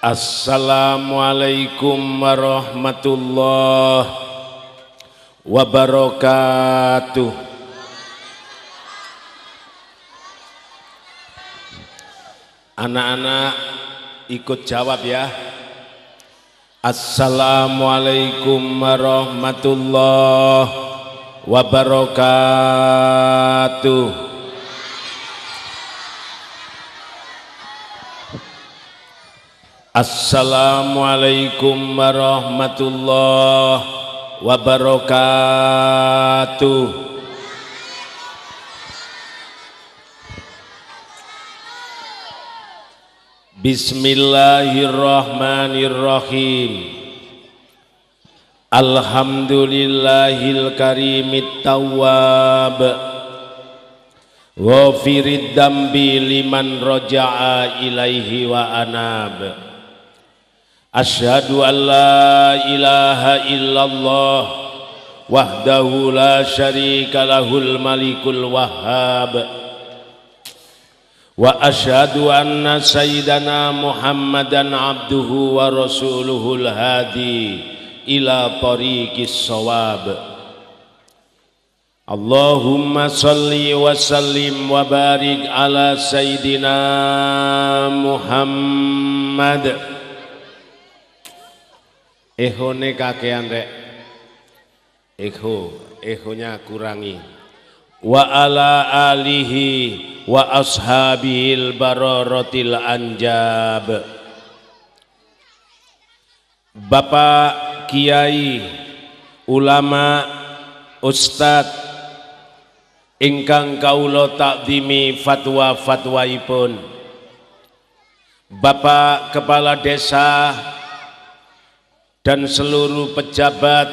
Assalamualaikum warahmatullahi wabarakatuh Anak-anak ikut jawab ya Assalamualaikum warahmatullahi wabarakatuh Assalamualaikum warahmatullahi wabarakatuh Bismillahirrahmanirrahim Alhamdulillahil karimit tawwab Wafirid dambi liman roja'a ilaihi wa anab أشهد أن لا إله إلا الله وحده لا شريك له الملك الوهاب وأشهد أن سيدنا محمدا عبده ورسوله الهادي إلى طريق الصواب اللهم صل وسلم وبارك على سيدنا محمد Ehone kakean rek. Eho, ehonya kurangi. Wa ala alihi wa ashabil barorotil anjab. Bapak Kiai, ulama, ustad ingkang kaulo takdimi fatwa ipun Bapak Kepala Desa, dan seluruh pejabat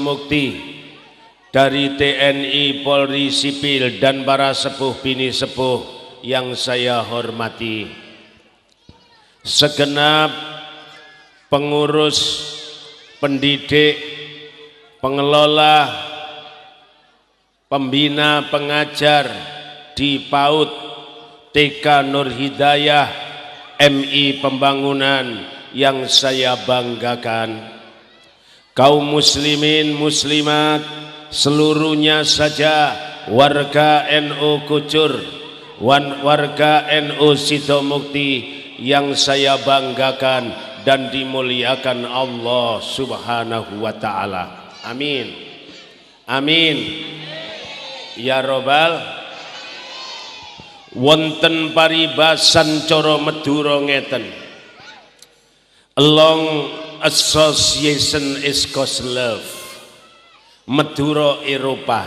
Mukti dari TNI, Polri, Sipil dan para sepuh bini sepuh yang saya hormati segenap pengurus pendidik pengelola pembina pengajar di PAUD TK Nur Hidayah MI Pembangunan yang saya banggakan kaum muslimin muslimat seluruhnya saja warga NU Kucur warga NU Sidomukti yang saya banggakan dan dimuliakan Allah subhanahu wa ta'ala amin amin ya robbal wonten paribasan coro meduro ngeten long association is cause love maduro Eropa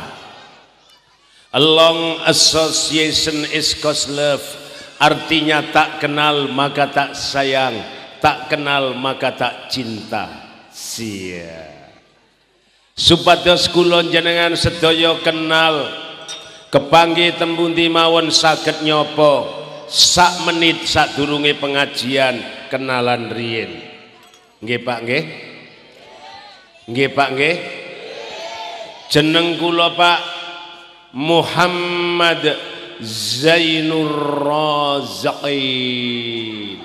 a long association is cause love artinya tak kenal maka tak sayang tak kenal maka tak cinta sia supados kulon jenengan sedoyo kenal kepanggi tembundi mawon saket nyopo sak menit sak durunge pengajian kenalan Rien, Nggih Pak nggih? Nggih Pak nggih? Jeneng kula Pak Muhammad Zainur Raziqin.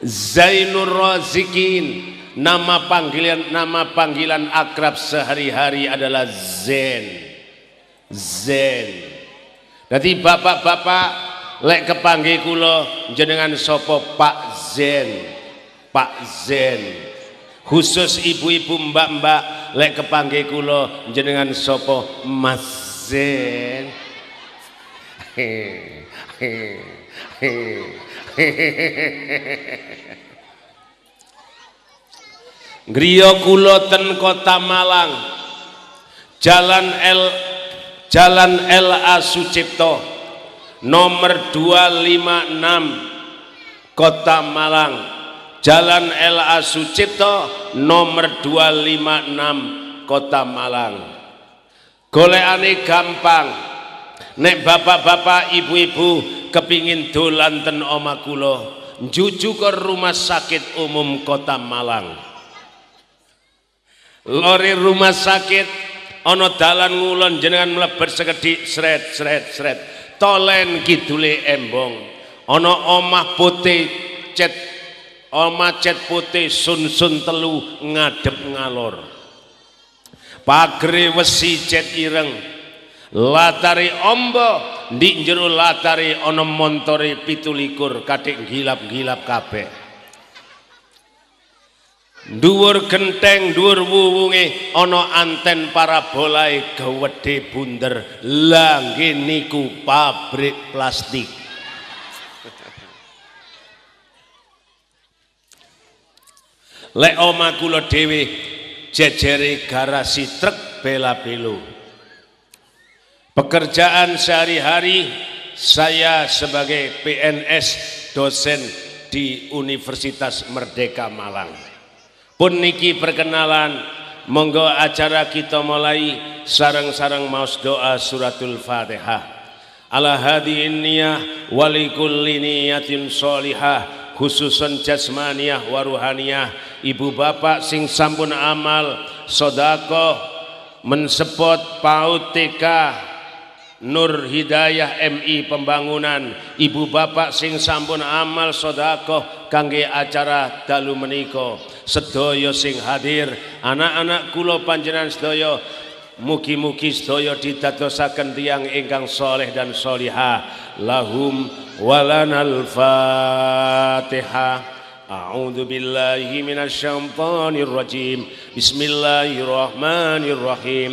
Zainur Raziqin nama panggilan nama panggilan akrab sehari-hari adalah Zen Zen jadi bapak-bapak lek kepanggi kulo jenengan sopo Pak Zen Pak Zen khusus ibu-ibu mbak-mbak lek kepanggi kulo jenengan sopo Mas Zen Griyo kulo ten Kota Malang Jalan L Jalan LA Sucipto nomor 256 Kota Malang Jalan LA Sucipto nomor 256 Kota Malang goleane gampang nek bapak-bapak ibu-ibu kepingin dolan ten omakulo juju ke rumah sakit umum Kota Malang lori rumah sakit ono dalan ngulon jenengan melebar sekedik sret sret sret tolen kidule embong ono omah putih cet omah cet putih sunsun telu ngadep ngalor pagre wesi cet ireng latari ombo di latari ono montore pitulikur kadek gilap-gilap kabeh dhuwur genteng dhuwur wuwunge ana anten parabolae gawedhe bunder lha niku pabrik plastik lek oma kula dhewe jejere garasi truk bela-belo pekerjaan sehari-hari saya sebagai PNS dosen di Universitas Merdeka Malang pun niki perkenalan monggo acara kita mulai sarang-sarang maus doa suratul fatihah ala hadi niyah wali kulli niyatin solihah khususun jasmaniyah waruhaniyah ibu bapak sing sampun amal sodako mensepot paut TK Nur Hidayah MI Pembangunan Ibu Bapak sing sampun amal sodako kangge acara dalu meniko sedaya sing hadir anak-anak kula panjenengan sedaya mugi-mugi sedaya didadosaken tiyang ingkang soleh dan solihah lahum walanal fatihah أعوذ بالله من الشيطان الرجيم بسم الله الرحمن الرحيم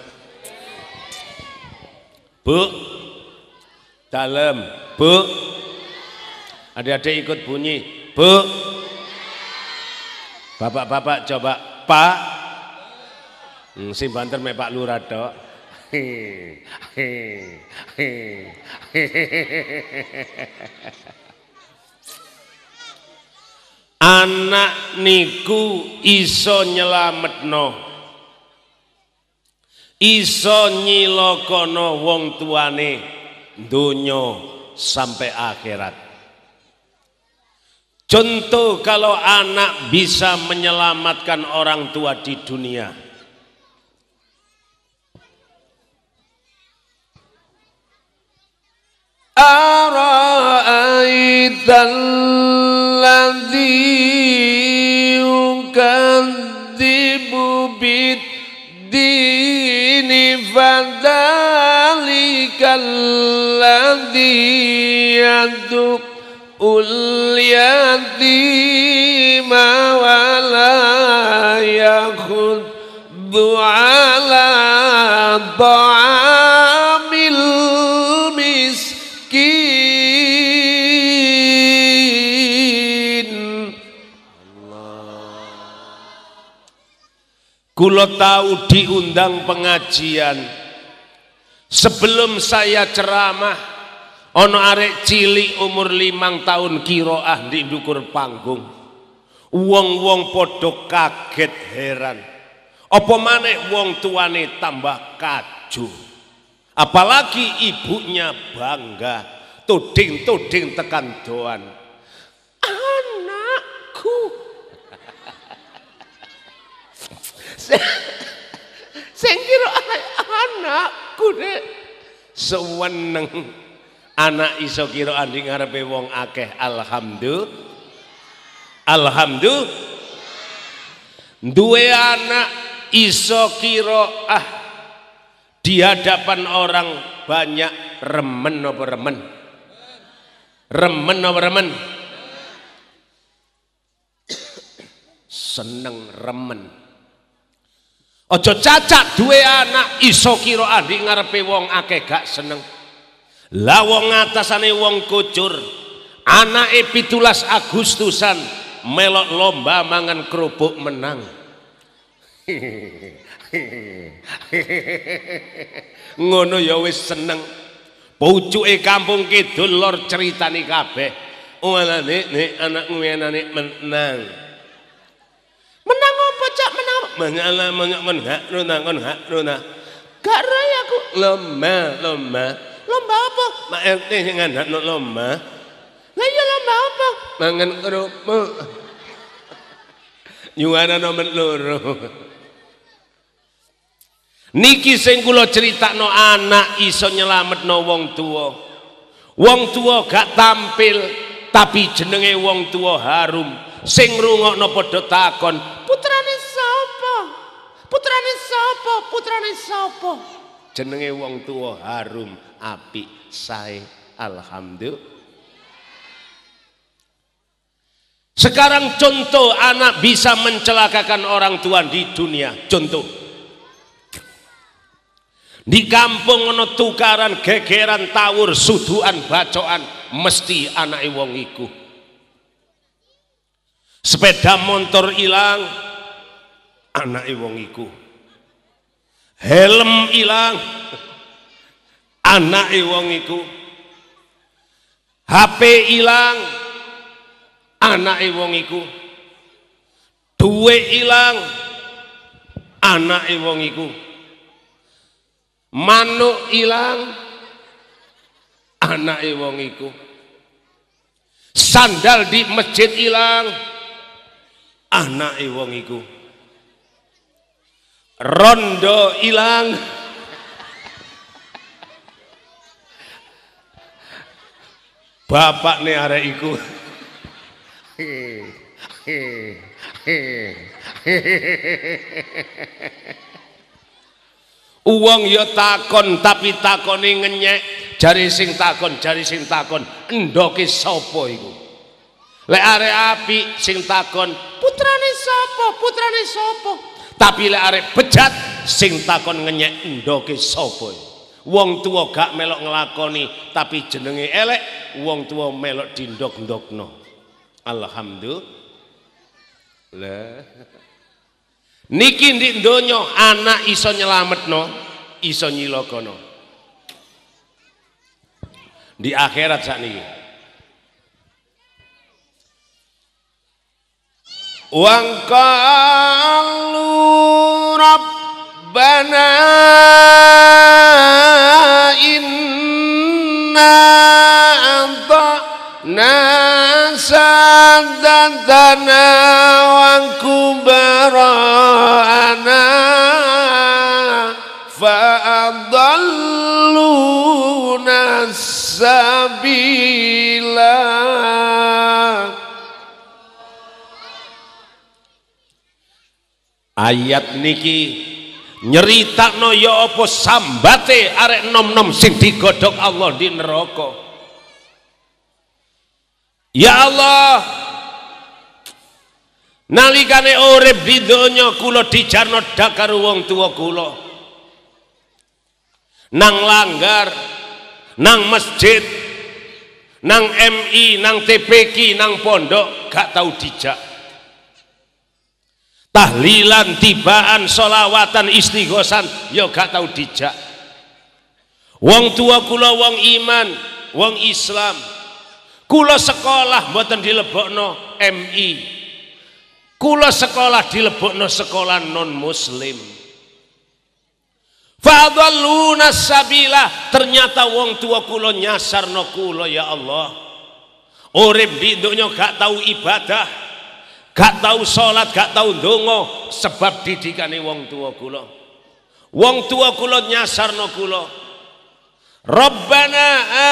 Bu. Dalam. Bu. Adik-adik ikut bunyi. Bu. Bapak-bapak coba Pak. Hmm, si banter me Pak Lurah tok. Anak niku iso nyelametno iso nyilokono wong tuane dunyo sampai akhirat contoh kalau anak bisa menyelamatkan orang tua di dunia Ara'aitan ladhi يكذب فذلك الذي يدعو اليتيم ولا يخذ على طعام Kulo tahu diundang pengajian. Sebelum saya ceramah, ono arek cili umur limang tahun kiroah di dukur panggung. Wong-wong podo kaget heran. Apa manek wong tuane tambah kaju. Apalagi ibunya bangga. Tuding-tuding tekan doan. Anakku Sengkiru anakku deh Seweneng. Anak iso kiro andi ngarepe wong akeh alhamdulillah. Alhamdulillah. dua anak iso kiro ah di hadapan orang banyak remen apa remen? Remen apa remen? Seneng remen Aja cacat duwe anak iso kira andi ngarepe wong akeh gak seneng. Lah wong ngatasane wong kucur. Anake 17 Agustusan melok lomba mangan kerupuk menang. Ngono ya wis seneng. Pucuke kampung kidul lor critani kabeh. Ngene nek anak ngene menang. menyala menyokon hak runa kon hak runa gak raya aku lomba lomba lomba apa mak RT sing ngandak no lomba lah iya lomba apa mangan kerupuk nyuwana nomor loro niki sing kula critakno anak iso nyelametno wong tuwa wong tuwa gak tampil tapi jenenge wong tuwa harum sing rungokno padha takon putrane sa Putrane sapa? Putrane sapa? Jenenge wong tua harum api sae alhamdulillah. Sekarang contoh anak bisa mencelakakan orang tua di dunia. Contoh. Di kampung ono tukaran gegeran tawur suduan bacoan mesti anak wong iku. Sepeda motor hilang, Anak wong iku helm hilang. Anak wong iku HP hilang. Anak wong iku duwe ilang anak wong iku manuk ilang anak wong iku sandal di masjid hilang. Anak wong iku rondo ilang bapak nih are iku uang ya takon tapi takon ini ngenyek jari sing takon jari sing takon endoki sopo iku le are api sing takon putrane sopo putrane sopo tapi lek arek bejat sing takon ngenyek ndoke sapa ya? wong tua gak melok ngelakoni tapi jenenge elek wong tua melok dindok-ndokno alhamdulillah niki ndik donya anak iso nyelametno iso nyilokono di akhirat sakniki Wang rabbana inna anta nasan dan tanah ana fa adallu nasabilah ayat niki nyeritakno ya apa sambate arek nom-nom sing digodok Allah di neraka Ya Allah nalikane urip di donya kula dijarno dakar wong tua kula nang langgar nang masjid nang MI nang TPK nang pondok gak tau dijak tahlilan tibaan solawatan istighosan yo gak tau dijak wong tua kula wong iman wong islam kula sekolah mboten dilebokno MI kula sekolah dilebokno sekolah non muslim fadalluna sabila ternyata wong tua kula nyasarno kula ya Allah urip bidunya gak tahu ibadah gak tahu sholat gak tahu dongo sebab didikani wong tua kula wong tua kula no kula Rabbana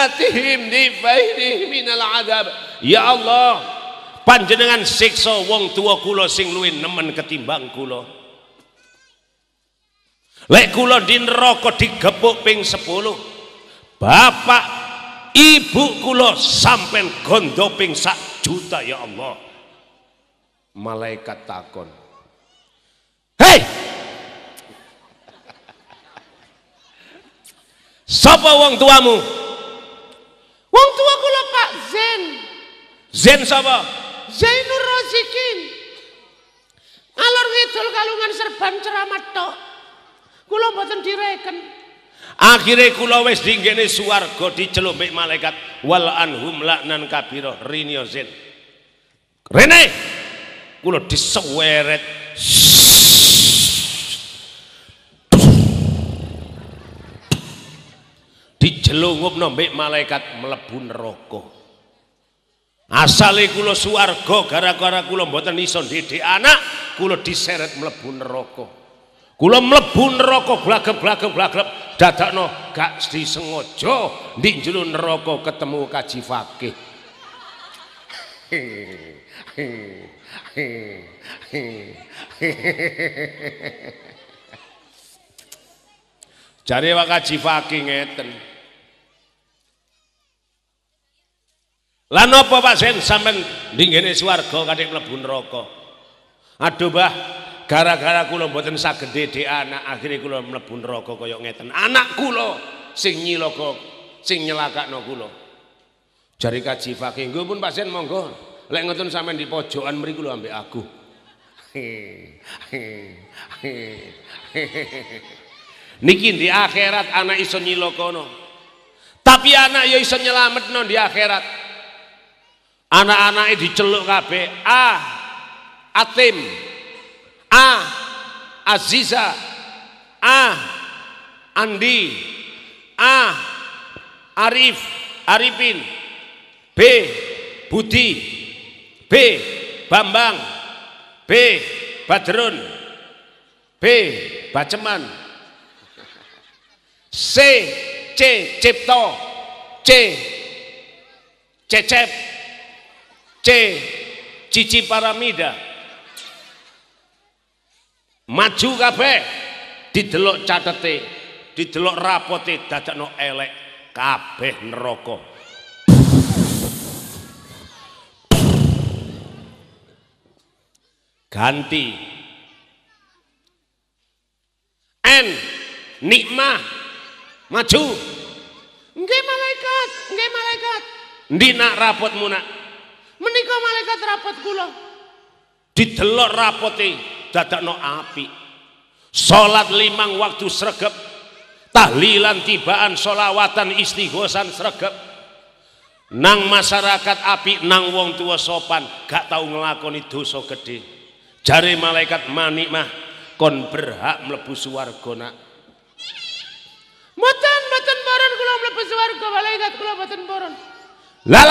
atihim difaihih minal adab ya Allah panjenengan siksa wong tua kula sing luwih nemen ketimbang kula lek kula di neraka digepuk ping 10 bapak ibu kula sampen gondoping ping sak juta ya Allah malaikat takon hei sapa wong tuamu wong tua kula Pak Zen Zen sapa Zainur Rozikin alur ngidul kalungan serban ceramah tok kula mboten direken Akhirnya kula wis dinggene swarga dicelumbik malaikat wal anhum laknan kabira rinyo ya zin. Rene kula disweret dijelungupno mbek malaikat mlebu neraka asale kula suwarga gara-gara kula mboten iso ndidik anak kula diseret mlebu neraka kula mlebu neraka blageb-blageb-blageb dadakno gak disengaja ndik njlun neraka ketemu kaji fakih Jare wa kaji faki ngeten. Lan apa Pak Sen sampean ninggene swarga kathik mlebu neraka. Aduh Mbah, gara-gara kula boten saged dhek anak akhire kula mlebu neraka kaya ngeten. Anak kula sing nyilaka sing nyelakakno kula. Jare kaji faki, nggo pun Pak Sen monggo. Lek ngoten sampean di pojokan mriku lho ambek aku. Niki di akhirat anak iso nyilokono. Tapi anak yo ya iso nyelametno di akhirat. Anak-anake diceluk kabeh. A. Atim. A. Aziza. A. Andi. A. Arif, Arifin. B, Budi. B. Bambang B. Badrun B. Baceman C. C. Cipto C. Cecep C. Cici Paramida maju kabeh didelok catete didelok rapote dadakno elek kabeh neraka ganti N nikmah maju nggih malaikat nggih malaikat dina nak rapotmu nak menika malaikat rapot kula didelok rapote dadakno api salat limang waktu sregep tahlilan tibaan solawatan istighosan sregep nang masyarakat api nang wong tua sopan gak tahu ngelakoni dosa gede jari malaikat manik mah kon berhak melebu swarga nak mboten mboten boron kula melebu swarga malaikat kula mboten boron lah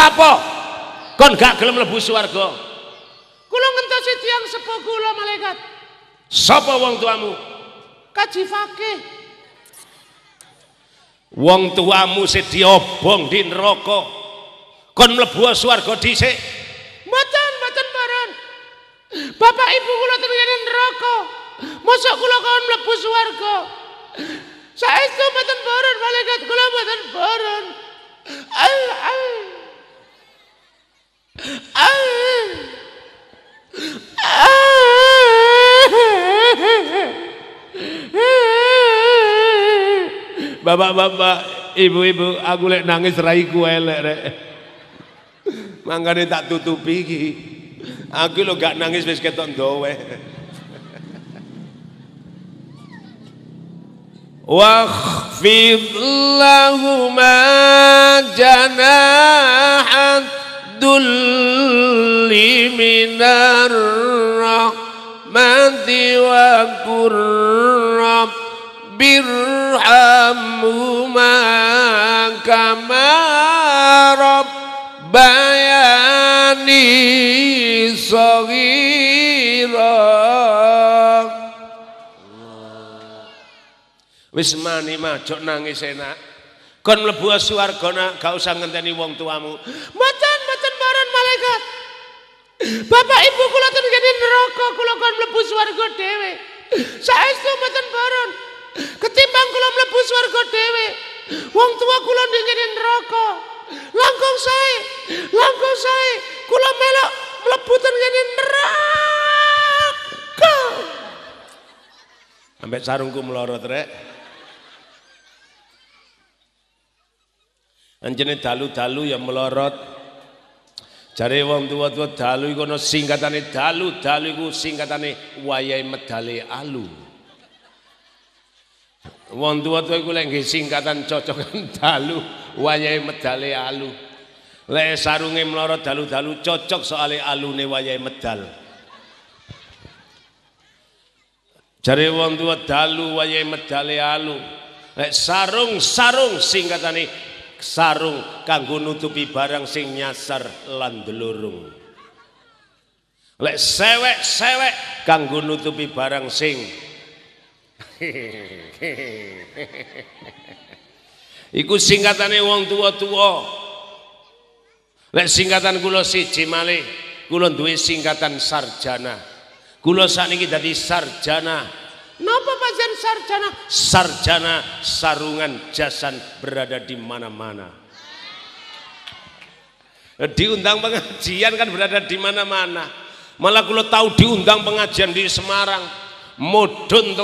kon gak gelem mlebu swarga kula ngentosi tiang sepuh kula malaikat sapa wong tuamu kaji fakih wong tuamu sedya obong di neraka kon melebu swarga dhisik Bapak ibu kula tengene neraka. Mosok kula kawan mlebu swarga. Saestu mboten boron malaikat kula mboten boron. Al al. Al. Bapak-bapak, ibu-ibu, aku lek nangis raiku elek rek. Mangkane tak tutupi iki. Aku lo gak nangis wis ketok ndowe. Wa khfidlahuma janahan dulli minar rahmati wa kurrab birhamuma kamarab ban لساني صغيرا wis mani majok nangis enak kon mlebu swarga nak gak usah ngenteni wong tuamu macan macan maran malaikat Bapak Ibu kula ten ngene neraka kula kon mlebu swarga dhewe saestu macan maran ketimbang kula mlebu swarga dhewe wong tua kula ning ngene neraka langkung saya, langkung saya, kula melok melebutan ini neraka. Sampai sarungku melorot rek. Anjene dalu-dalu ya melorot. Jare wong tuwa-tuwa dalu iku ana singkatane dalu, dalu iku singkatane wayahe medale alu. Wong tuwa-tuwa iku lek singkatan cocokan dalu. wayahe medale alu lek sarunge mloro dalu-dalu cocok soale alune wayahe medal jare wong tuwa dalu wayahe medale alu lek sarung sarung singkatane sarung kanggo nutupi barang sing nyasar lan delurung lek sewek-sewek kanggo nutupi barang sing Iku singkatane wong tua-tua. Lek singkatan kula siji malih, kula duwe singkatan sarjana. Kula sakniki dadi sarjana. Napa pancen sarjana? Sarjana sarungan jasan berada di mana-mana. Diundang pengajian kan berada di mana-mana. Malah kula tahu diundang pengajian di Semarang. Mudun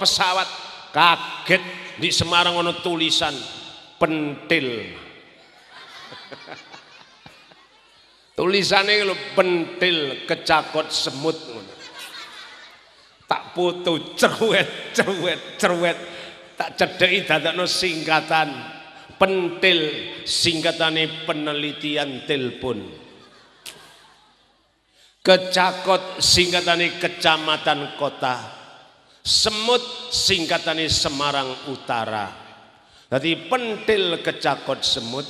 pesawat kaget di Semarang ono tulisan pentil. Tulisannya lo pentil kecakot semut Tak putu cerwet cerwet cerwet tak cedeki dadakno singkatan pentil singkatannya penelitian telepon. Kecakot singkatannya kecamatan kota. Semut singkatannya Semarang Utara. Tadi pentil kecakot semut.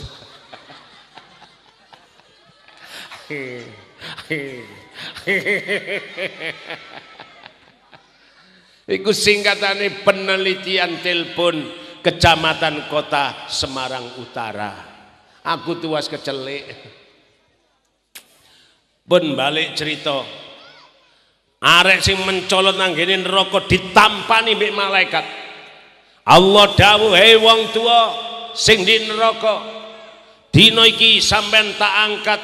Iku singkatane penelitian telepon Kecamatan Kota Semarang Utara. Aku tuas kecelik. Pun balik cerita. Arek sing mencolot nang ngene ditampani mbek malaikat. Allah dawuh hei wong tua sing di neraka dina iki sampean tak angkat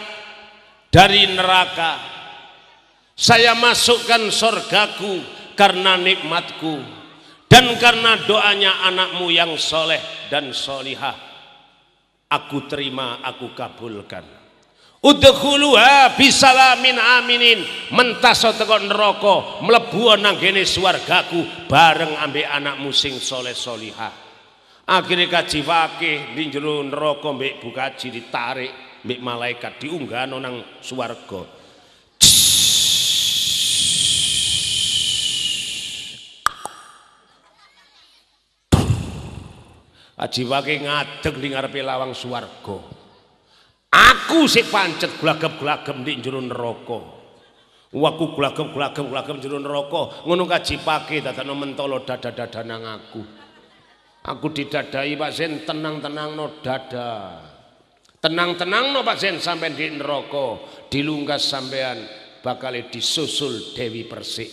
dari neraka saya masukkan surgaku karena nikmatku dan karena doanya anakmu yang soleh dan solihah aku terima aku kabulkan Udhuluha bisalamin aminin. Mentaso teko neraka, mlebu nang gene swargaku bareng ambek anakmu sing soleh soliha. Akhire kaji fakih ning jero neraka mbek bukaji ditarik mbek malaikat diunggahno nang swarga. Kaji fakih ngadeg ning ngarepe lawang swarga aku sik pancet glagem-glagem di jero neraka Waku glagem glagem glagem jero neraka, ngono tata dadakno mentolo dada-dada nang aku. Aku didadai Pak zen tenang-tenang no dada. Tenang-tenang no Pak zen sampai di neraka, dilungkas sampean bakal disusul Dewi Persik.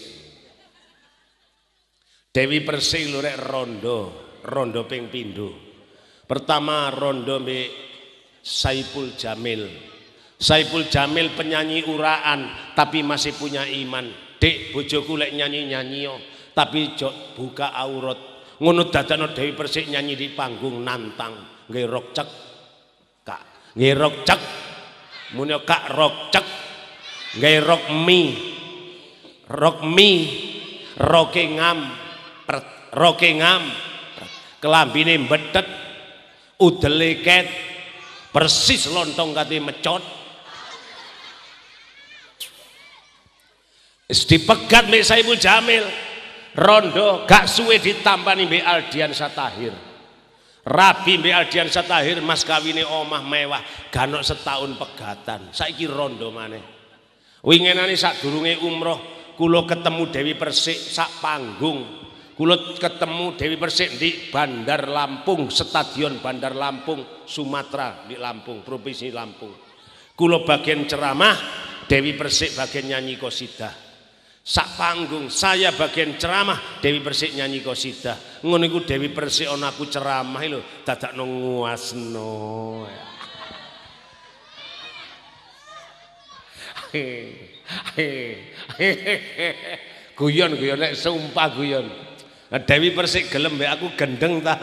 Dewi Persik lho rondo, rondo ping pindho. Pertama rondo mbek Saipul Jamil Saipul Jamil penyanyi uraan tapi masih punya iman dek bojoku lek nyanyi nyanyi tapi buka aurat ngono dadakno Dewi Persik nyanyi di panggung nantang Ngerok cek kak nggih cek muni kak rok cek nggih mi rok mi roke ngam per, roke ngam kelambine mbetet udele ket persis lontong kati mecot dipegat Mbak Saiful Jamil rondo gak suwe ditampani Mbak Aldian Satahir Rabi Mbak Aldian Satahir mas kawini omah mewah ganok setahun pegatan saiki rondo mana wingenani sak umroh kulo ketemu Dewi Persik sak panggung Kulut ketemu Dewi Persik di Bandar Lampung, Stadion Bandar Lampung, Sumatera di Lampung, Provinsi Lampung. Kulo bagian ceramah, Dewi Persik bagian nyanyi kosita. Sak panggung, saya bagian ceramah, Dewi Persik nyanyi kosita. Ngono Dewi Persik on aku ceramah lho, tak no nguasno. Guyon guyon sumpah Nah, Dewi Persik gelem mbek aku gendeng ta.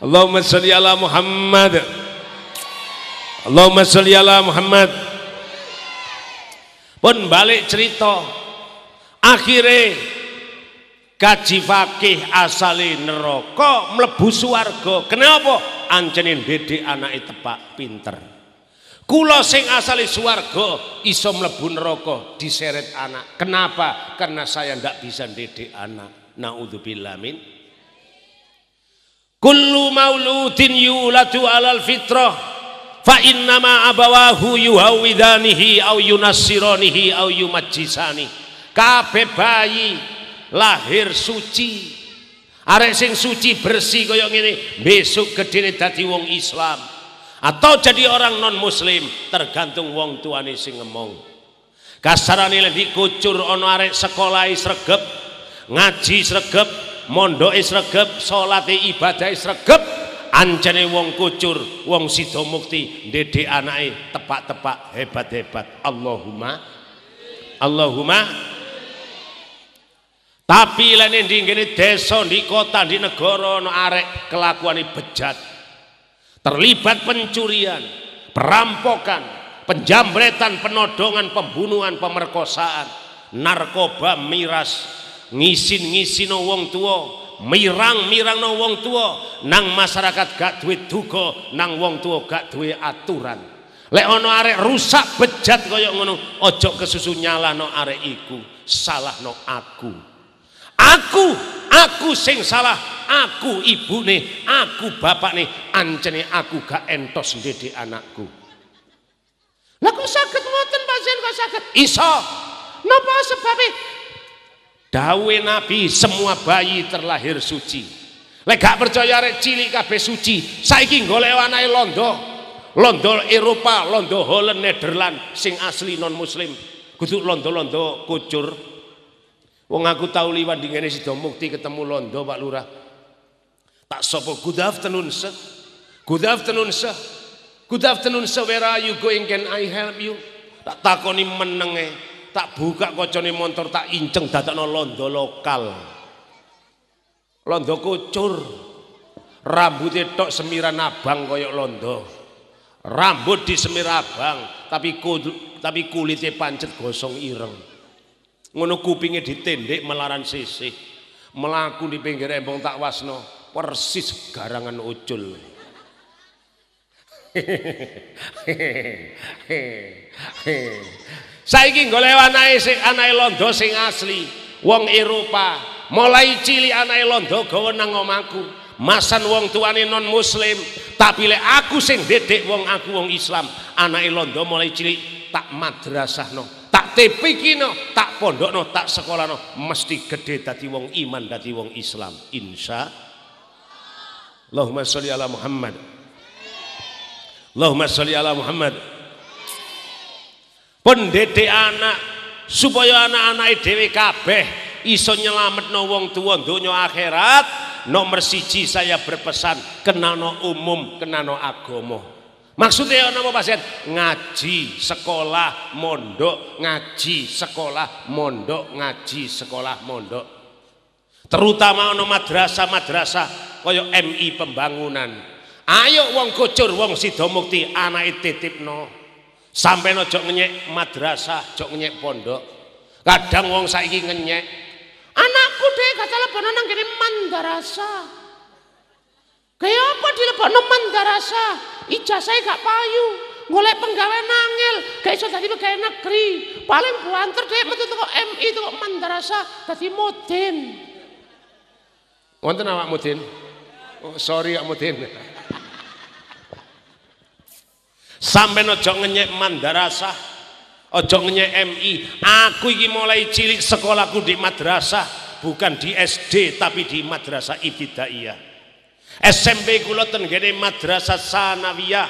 Allahumma sholli ala Muhammad. Allahumma sholli ala Muhammad. Pun balik cerita. Akhirnya fakih asali Kenapa? pinter. Kulo sing asali swarga iso mlebu neraka diseret anak. Kenapa? Karena saya ndak bisa didik anak. Nauzubillah min. Kullu mauludin yuladu alal fitrah fa nama abawahu yuhawidanihi au yunasironihi au yumajjisani. Kabeh bayi lahir suci. Arek sing suci bersih kaya ini besok gedene dadi wong Islam atau jadi orang non muslim tergantung wong tuane sing ngomong kasarane lek dikucur ana arek sekolah e sregep ngaji e sregep mondok e sregep salat ibadah sregep anjane wong kucur wong sida mukti ndedek anake tepak-tepak hebat-hebat Allahumma Allahumma tapi lene ndi kene desa ndi kota ndi negara ana arek kelakuane bejat terlibat pencurian, perampokan, penjambretan, penodongan, pembunuhan, pemerkosaan, narkoba, miras, ngisin-ngisino wong tua, mirang-mirang no wong tua, nang masyarakat gak duit duga, nang wong tua gak duit aturan. Lek ono arek rusak bejat koyo ngono, ojo kesusu no arek iku, salah no aku. Aku, aku sing salah aku ibu nih, aku bapak nih, ancene aku gak entos ndede anakku. Lah kok sakit ngoten pasien kok sakit? Iso. Napa sebabnya? Dawe Nabi semua bayi terlahir suci. Lek gak percaya rek cilik kabeh suci, saiki golek anake londo. Londo Eropa, londo Holland, Nederland sing asli non muslim. Kudu londo-londo kucur. Wong aku tahu liwat dingene Sidomukti ketemu londo Pak Lurah. Tak sopo good afternoon sir. Good afternoon sir. Good afternoon sir. Where are you going? Can I help you? Tak takoni menenge. Tak buka kocone motor tak inceng tak londo lokal. Londo kucur. Rambutnya tok semiran abang koyok londo. Rambut di semir abang, tapi kulit, tapi kulitnya pancet gosong ireng. Ngono kupingnya ditendek melaran sisih. Melaku di pinggir embong tak wasno persis garangan ucul saiki golek anake sing anake londo sing asli wong Eropa mulai cili anake londo gawe nang omahku masan wong tuane non muslim tapi lek aku sing dedek wong aku wong Islam anake londo mulai cilik tak madrasahno tak tepikino tak pondokno tak sekolahno mesti gede dadi wong iman dadi wong Islam insya Allah. Allahumma sholli ala Muhammad Allahumma sholli ala Muhammad pendede anak supaya anak-anak dhewe kabeh iso nyelametno wong tuwa donya akhirat nomor siji saya berpesan kenano umum kenano agomo maksudnya apa ya, pasien ngaji sekolah mondok ngaji sekolah mondok ngaji sekolah mondok terutama ono madrasah madrasah kaya MI pembangunan ayo wong kocur wong sidomukti anake titipno sampai no jok ngenyek madrasah jok ngenyek pondok kadang wong saiki ngenyek anakku deh kata lebono nang mandarasa madrasah kaya apa di lebono mandarasa ijazah gak payu golek penggawe nangil gak iso tadi pegawai negeri paling buanter deh metu toko MI teko mandarasa dadi mutin wonten awak mutin Oh, sorry ya mutin. Sampai ojo ngenyek mandarasah, ojo ngenyek MI. Aku ini mulai cilik sekolahku di madrasah, bukan di SD tapi di madrasah ibtidaiyah. SMP kula ten gene madrasah sanawiyah,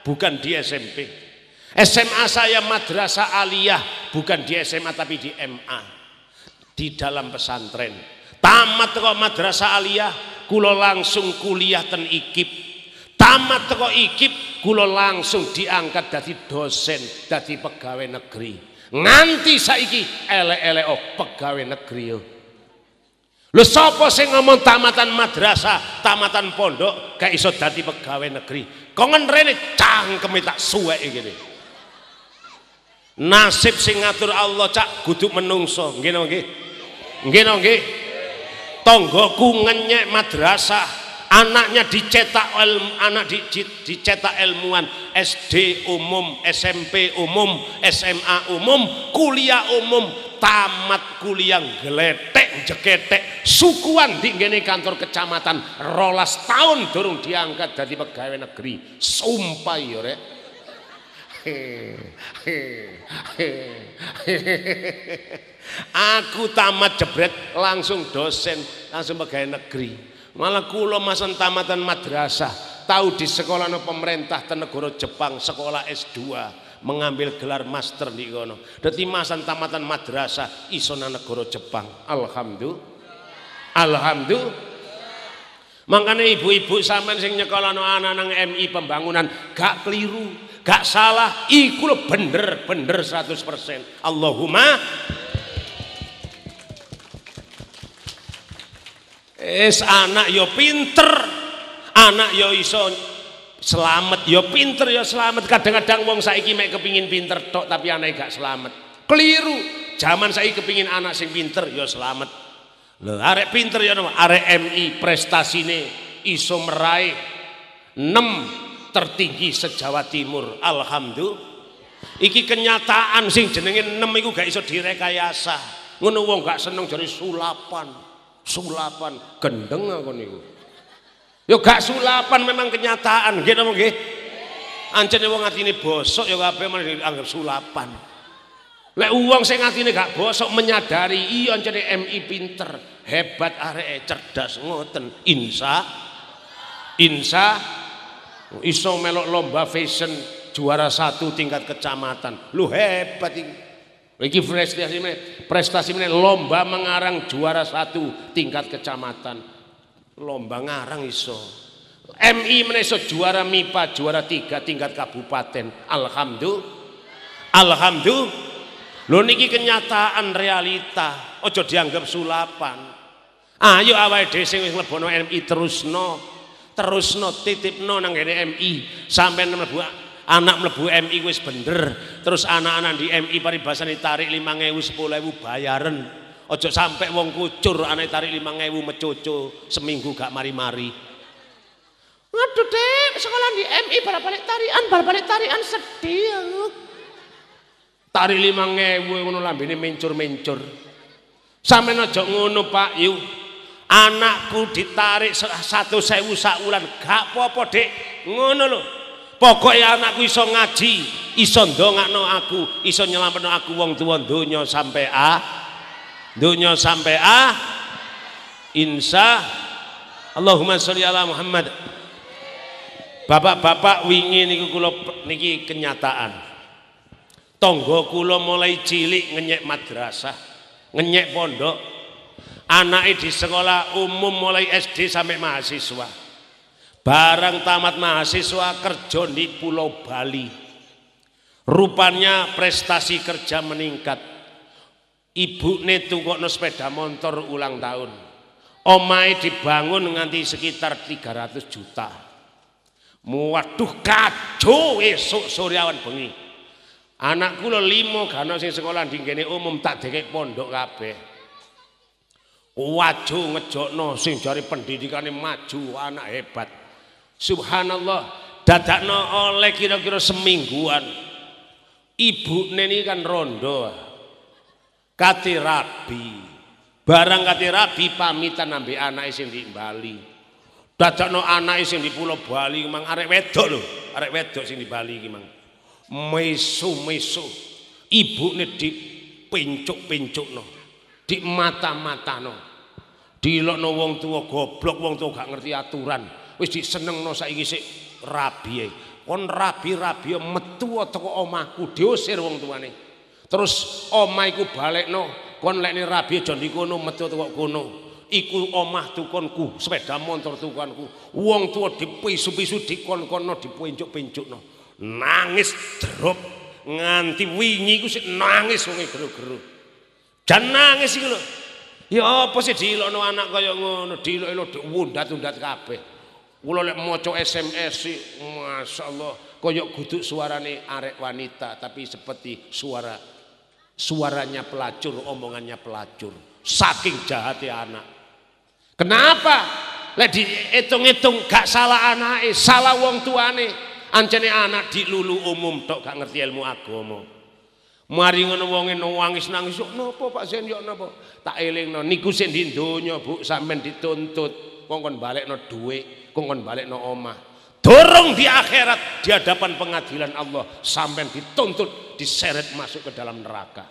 bukan di SMP. SMA saya madrasah aliyah, bukan di SMA tapi di MA. Di dalam pesantren. Tamat kok madrasah aliyah, kula langsung kuliah ten IKIP. Tamat teko IKIP, kula langsung diangkat dadi dosen, dadi pegawai negeri. Nganti saiki elek-elek oh, pegawai negeri yo. Oh. Lho sapa sing ngomong tamatan madrasah, tamatan pondok gak iso dadi pegawai negeri? Kongen rene cangkeme tak suweke ngene. Nasib sing ngatur Allah cak kudu menungso. Nggih nggih. Nggih nggih. tonggoku ngenyek madrasah anaknya dicetak ilmu, anak di, dicetak ilmuwan SD umum SMP umum SMA umum kuliah umum tamat kuliah geletek jeketek sukuan di gini kantor kecamatan rolas tahun turun diangkat dari pegawai negeri sumpah yore ya, Aku tamat jebret langsung dosen, langsung pegawai negeri. Malah kula masan tamatan madrasah, tahu di sekolah no pemerintah Tenegoro Jepang, sekolah S2 mengambil gelar master di kono. Dadi masan tamatan madrasah isona negara Jepang. Alhamdulillah. Alhamdulillah. Makanya ibu-ibu sampean sing nyekolano anak nang MI pembangunan gak keliru gak salah iku bener bener 100% Allahumma es anak yo pinter anak yo iso selamat yo pinter yo selamat kadang-kadang wong saiki mek kepingin pinter tok tapi anak gak selamat keliru zaman saya kepingin anak sing pinter yo selamat Lo arek pinter yo arek MI prestasine iso meraih 6 tertinggi se-Jawa Timur. Alhamdulillah. Iki kenyataan sing jenenge 6 iku gak iso direkayasa. Ngono wong gak seneng jadi sulapan. Sulapan gendeng aku niku. Yo gak sulapan memang kenyataan, nggih mau gih Ancene wong ini bosok ya kabeh dianggap sulapan. Lek uang sing ini gak bosok menyadari iya ancene MI pinter, hebat areke cerdas ngoten. Insya Insya Iso melok lomba fashion juara satu tingkat kecamatan. Lu hebat ini. Iki prestasi ini, prestasi ini lomba mengarang juara satu tingkat kecamatan. Lomba ngarang iso. MI meneh iso juara MIPA juara tiga tingkat kabupaten. Alhamdulillah. Alhamdulillah. lu niki kenyataan realita. Ojo dianggap sulapan. Ayo awal desing sing wis lebono MI no terus no titip no nang MI sampai mlebu anak mlebu MI wis bener terus anak-anak di MI paribasan ditarik sepuluh 10000 bayaran ojo sampai wong kucur anak tarik 5000 mecoco seminggu gak mari-mari Aduh dek, sekolah di MI balik balik tarian, balik balik tarian sedih aku. Tari lima ngewe ngono lambene mencur-mencur. Sampe aja ngono Pak Yu anakku ditarik satu sewu sakulan gak apa-apa dek ngono loh. pokoknya anakku iso ngaji iso ndongakno aku iso nyelametno aku wong tuan donya sampai a donya sampai a insya Allahumma sholli ala Muhammad Bapak-bapak wingi niku kula niki kenyataan tangga kula mulai cilik ngenyek madrasah ngenyek pondok Anak di sekolah umum mulai SD sampai mahasiswa barang tamat mahasiswa kerja di pulau Bali rupanya prestasi kerja meningkat ibu netu kok sepeda motor ulang tahun omai dibangun nganti sekitar 300 juta waduh kacau esok suryawan bengi anakku lo limo karena sing sekolah di umum tak dekek pondok kabeh Waju ngejokno sing jari yang maju anak hebat. Subhanallah, dadakno oleh kira-kira semingguan. Ibu neni kan rondo. Kati rabi. Barang kati rabi pamitan nambi anak sing di Bali. Dadakno anak sing di Pulau Bali mang arek wedok loh, arek wedok sing di Bali memang mang. Mesu-mesu. Ibune dipincuk-pincukno di mata-mata no dilokno wong tua goblok wong tua gak ngerti aturan wis disenengno saiki si rabiye kon rabi-rabi metu teko omahku diusir wong tuane terus omahku balik no kon lekne rabi di kono metu teko kono iku omah tukonku sepeda motor tukonku wong tua dipisu-pisu dikon-kono dipenjuk no, nangis drop nganti wingi iku sik nangis wong geru-geru Jan nangis sih lho. Ya apa sih no anak kaya ngono, dilok udah tuh undat kabeh. Kula lek maca SMS sih, masyaallah, kaya guduk suarane arek wanita tapi seperti suara suaranya pelacur, omongannya pelacur. Saking jahat ya anak. Kenapa? Lek diitung-itung gak salah anake, salah wong tuane. Ancene anak dilulu umum tok gak ngerti ilmu agama. Mari ngono wonge nangis nangis yo napa Pak Sen yo napa? Tak elingno niku sing di donya Bu sampean dituntut kok kon balekno dhuwit, kok kon balekno omah. Dorong di akhirat di hadapan pengadilan Allah sampean dituntut diseret masuk ke dalam neraka.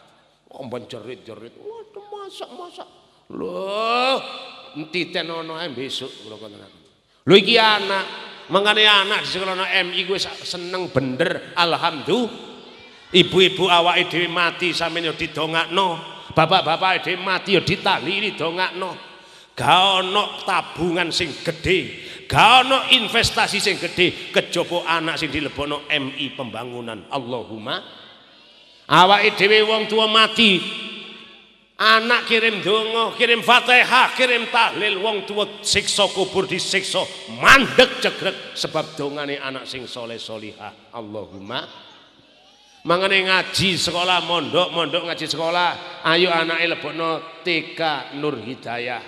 Ombon jerit-jerit. Waduh masak-masak. Loh, entiten ono ae besok kula kon Lho iki anak, mangane anak di sekolah MI gue seneng bener alhamdulillah Ibu-ibu awak ide mati sampeyan yo no, bapak-bapak ide mati yo ditali didongakno. kau ono tabungan sing gede, kau ono investasi sing gede, kejopo anak sing dilebokno MI pembangunan. Allahumma awak ide wong tua mati anak kirim dongo kirim fatihah kirim tahlil wong tua sikso kubur disiksa mandek cegrek sebab dongane anak sing soleh solihah Allahumma Mengenai ngaji sekolah mondok mondok ngaji sekolah ayo anake lebokno TK Nur Hidayah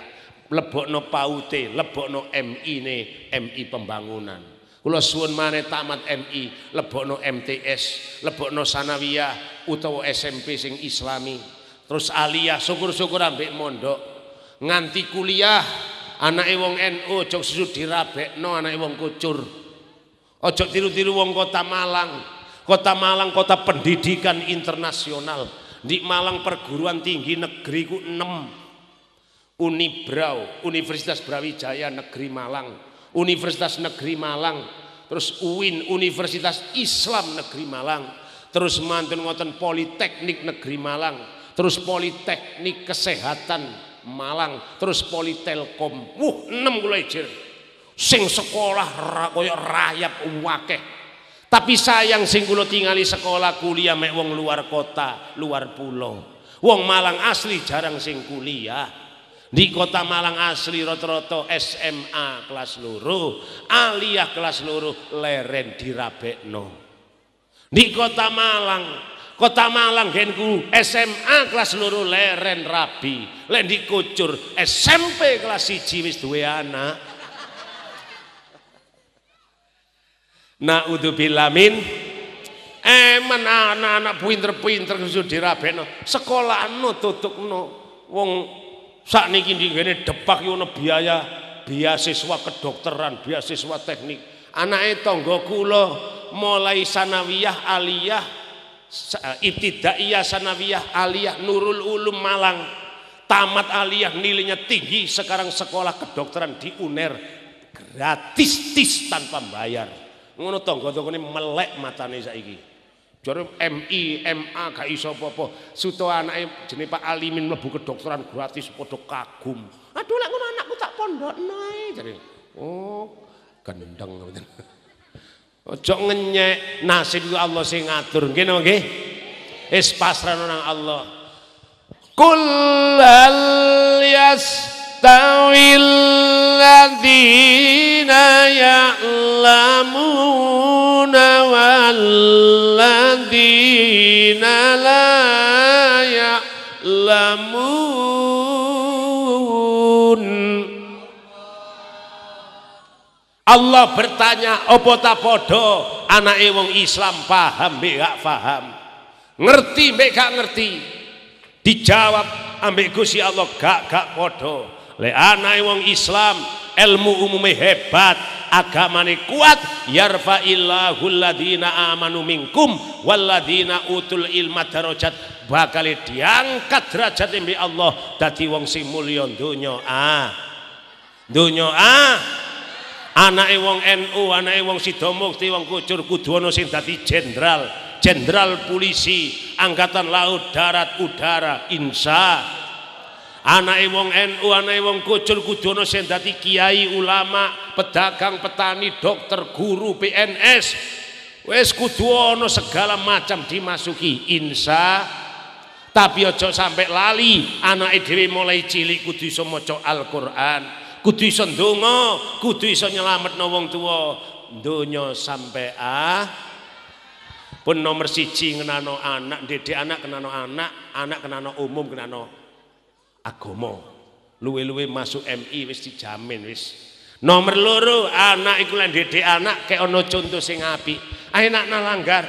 no paute lebokno MI ne MI pembangunan kula suwun maneh tamat MI lebokno MTS lebokno sanawiyah utawa SMP sing islami terus aliyah syukur-syukur ambek mondok nganti kuliah anak wong NU cok susu no anak wong kucur ojo tiru-tiru wong kota Malang Kota Malang kota pendidikan internasional. Di Malang perguruan tinggi negeri negeriku 6. Unibraw Universitas Brawijaya Negeri Malang, Universitas Negeri Malang, terus UIN Universitas Islam Negeri Malang, terus mantun ngoten Politeknik Negeri Malang, terus Politeknik Kesehatan Malang, terus Politelkom. Wuh, 6 kula ijir. Sing sekolah ra, koyo rayap wakeh. Tapi sayang sing kula tingali sekolah kuliah mek wong luar kota, luar pulau. Wong Malang asli jarang sing kuliah. Di kota Malang asli roto-roto SMA kelas loro, aliyah kelas loro leren dirabekno. Di kota Malang Kota Malang genku SMA kelas loro leren rabi, lendi dikucur SMP kelas siji wis duwe anak, Naudzubillamin. Eman eh, anak-anak pinter-pinter kudu dirabekno. Sekolahno tutukno wong niki nggene depak yo biaya beasiswa kedokteran, beasiswa teknik. Anak itu tangga kula mulai sanawiyah aliyah ibtidaiyah sanawiyah aliyah Nurul Ulum Malang tamat aliyah nilainya tinggi sekarang sekolah kedokteran di UNER gratis tis tanpa bayar ngono tangga ini melek matane saiki jare MI MA gak iso apa-apa suto anake jenenge Pak Alimin mlebu kedokteran gratis padha kagum aduh lek anakku tak pondokno ae jadi oh gendeng ngoten aja ngenyek nasib ku Allah sing ngatur gini oke, nggih wis pasrah nang Allah kul yas يستوي الذين يعلمون والذين لا يعلمون Allah bertanya opo ta podo anak wong Islam paham mbek gak paham ngerti mbek gak ngerti dijawab ambek Gusti Allah gak gak podo leana wong Islam ilmu umumnya hebat ini kuat yarfa'illahul alladhina amanu minkum walladina utul ilma darajat bakal diangkat derajat demi Allah Dati wong si mulion donya ah donya ah anake wong NU anake wong Sidomukti wong Kucur kudu sing dati jenderal jenderal polisi angkatan laut darat udara insya anake wong NU anake wong kucul kudono no dadi kiai ulama pedagang petani dokter guru PNS wes kudu ana segala macam dimasuki insya tapi oco sampai lali anak dhewe mulai cilik kudu iso maca Al-Qur'an kudu iso ndonga kudu iso nyelametno wong tuwa dunyo sampai ah pun nomor siji kenano anak dede anak kenano anak anak kenano umum kenano Agomo, luwe-luwe masuk MI wis dijamin wis nomor loro anak iku lan dedek anak kayak ono contoh sing api, ayo nak nang langgar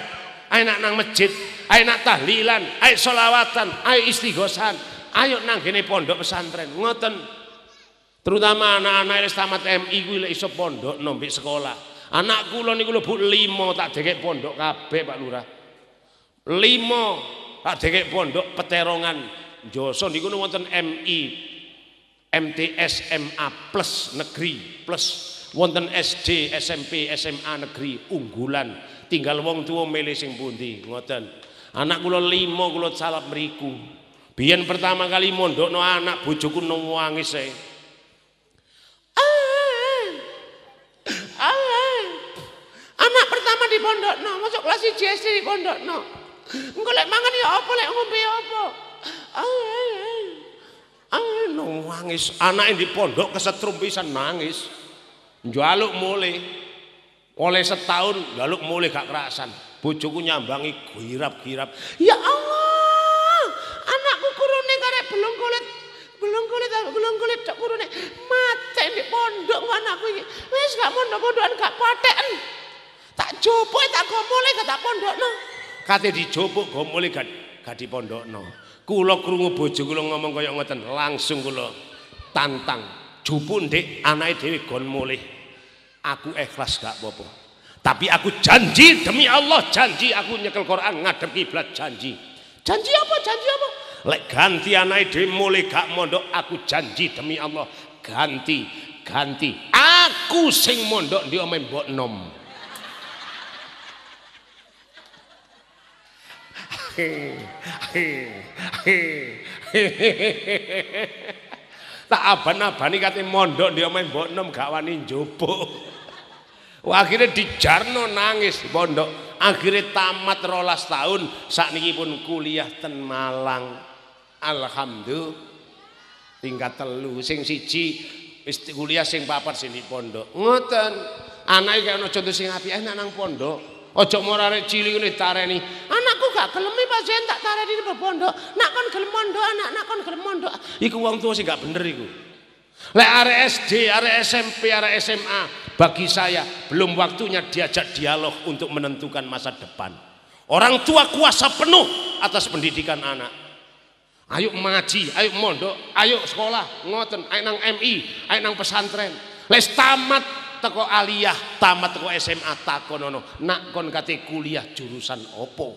ayo nak nang masjid ayo nak tahlilan ayo solawatan ayo istighosan ayo nang gini pondok pesantren ngoten terutama anak-anak yang tamat MI ku iso pondok nombik sekolah anak kula niku lho Bu limo tak deket pondok kabeh Pak Lurah limo tak deket pondok peterongan Joso niku wonten MI, MTS, MA plus negeri plus wonten SD, SMP, SMA negeri unggulan. Tinggal wong tua milih sing pundi ngoten. Anak kula limo kula salap mriku. Biyen pertama kali mondokno anak bojoku wangi e. Ah, ah, ah. Anak pertama di pondokno, masuk kelas 1 SD di pondokno. Engko lek mangan ya apa lek ngombe ya apa? Anu nangis, anak di pondok kesetrum bisa nangis. Njaluk mulai oleh setahun njaluk mulai gak kerasan. bujuku nyambangi girap-girap. Ya Allah, anakku kurune karek belum kulit belum kulit belum kulit cok kurune mati di pondok anakku ini, wis gak pondok-pondokan gak paten, tak jopo tak gomole gak tak pondokno di jopo gomole gak gak no Kula krungu bojo kula ngomong kaya ngoten, langsung gula tantang. jupun ndik anake dhewe gon mulih. Aku ikhlas gak apa-apa. Tapi aku janji demi Allah, janji aku nyekel Quran ngadep kiblat janji. Janji apa? Janji apa? Lek ganti anake dhewe mulih gak mondok, aku janji demi Allah ganti ganti. Aku sing mondok dia omen mbok nom. Tak aban-abani kate mondok dia main mbok enom gak wani njupuk. Akhirnya dijarno nangis pondok. Akhirnya tamat rolas tahun. Saat ini pun kuliah ten Malang. Alhamdulillah. Tingkat telu. Sing siji. Kuliah sing papat sini pondok. Ngoten. Anaknya kaya no contoh sing api. Eh nanang pondok. Ojo mau arek cilik ngene tareni. Anakku gak kelemi Pak Jen tak tareni di pondok. Nak kon gelem anak nak kon gelem Iku wong tua sih gak bener iku. Lek arek SD, arek SMP, arek SMA, bagi saya belum waktunya diajak dialog untuk menentukan masa depan. Orang tua kuasa penuh atas pendidikan anak. Ayo mengaji, ayo mondok, ayo sekolah, ngoten, ayo nang MI, ayo nang pesantren. Les tamat teko aliyah tamat teko SMA takonono nak kon kate kuliah jurusan opo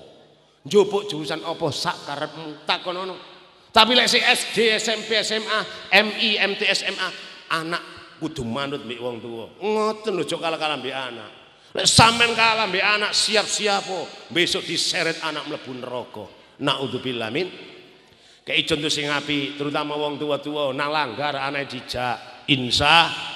jopo jurusan opo sak karepmu takonono tapi lek si SD SMP SMA MI MTS MA anak kudu manut mbek wong tuwa ngoten lho kala kalah mbek anak lek sampean kalah mbek anak siap-siap besok diseret anak mlebu neraka naudzubillah min kayak contoh sing api terutama wong tua-tua nalanggar langgar anak dijak insya